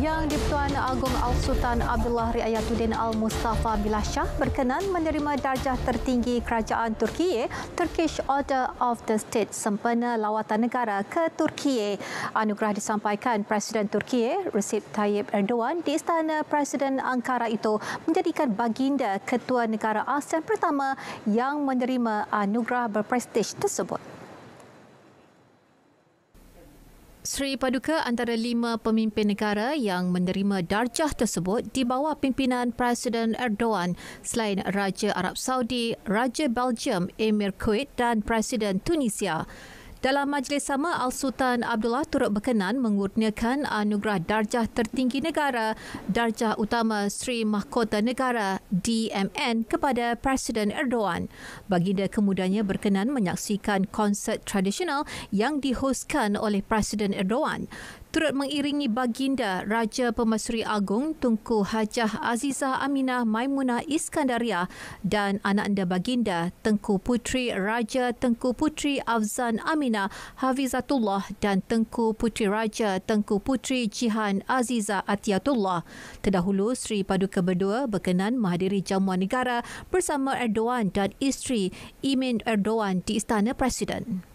Yang di-Pertuan Agong Al-Sultan Abdullah Riayatuddin Al-Mustafa Billah Shah berkenan menerima darjah tertinggi kerajaan Turki, Turkish Order of the State sempena lawatan negara ke Turki. Anugerah disampaikan Presiden Turki Recep Tayyip Erdogan di Istana Presiden Ankara itu menjadikan baginda ketua negara ASEAN pertama yang menerima anugerah berprestij tersebut. Sri Paduka antara lima pemimpin negara yang menerima darjah tersebut di bawah pimpinan Presiden Erdogan selain Raja Arab Saudi, Raja Belgium Emir Kuwait dan Presiden Tunisia. Dalam majlis sama, Al-Sultan Abdullah turut berkenan mengurniakan anugerah darjah tertinggi negara, Darjah Utama Sri Mahkota Negara DMN kepada Presiden Erdogan. Baginda kemudiannya berkenan menyaksikan konsert tradisional yang dihoskan oleh Presiden Erdogan turut mengiringi baginda Raja Pemasuri Agong Tunku Hajah Aziza Aminah Maimunah Iskandaria dan anak anda baginda Tengku Puteri Raja Tengku Puteri Afzan Aminah Hafizatullah dan Tengku Puteri Raja Tengku Puteri Jihan Aziza Atiatullah. Terdahulu, Sri Paduka Berdua berkenan menghadiri jamuan negara bersama Erdogan dan isteri Imin Erdogan di Istana Presiden.